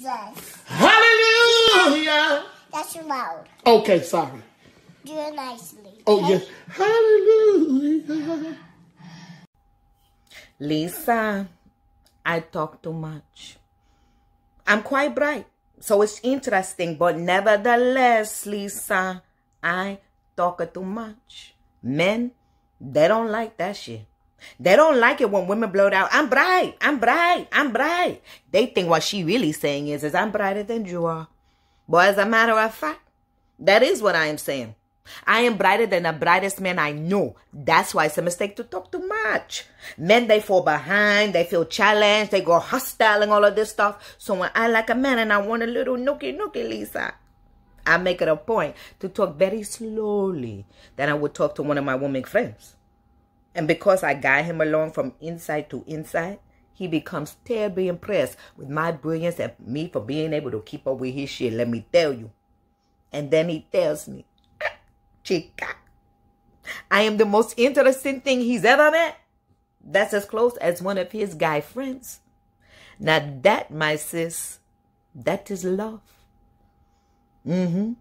Jesus. Hallelujah. That's loud. Okay, sorry. Do it nicely. Okay? Oh, yes. Hallelujah. Lisa, I talk too much. I'm quite bright, so it's interesting, but nevertheless, Lisa, I talk too much. Men, they don't like that shit. They don't like it when women blurt out, I'm bright, I'm bright, I'm bright. They think what she really saying is, is I'm brighter than you are. But as a matter of fact, that is what I am saying. I am brighter than the brightest man I know. That's why it's a mistake to talk too much. Men, they fall behind, they feel challenged, they go hostile and all of this stuff. So when I like a man and I want a little nookie nookie, Lisa, I make it a point to talk very slowly. Then I would talk to one of my woman friends. And because I guide him along from inside to inside, he becomes terribly impressed with my brilliance and me for being able to keep up with his shit, let me tell you. And then he tells me, ah, Chica, I am the most interesting thing he's ever met. That's as close as one of his guy friends. Now that, my sis, that is love. Mm-hmm.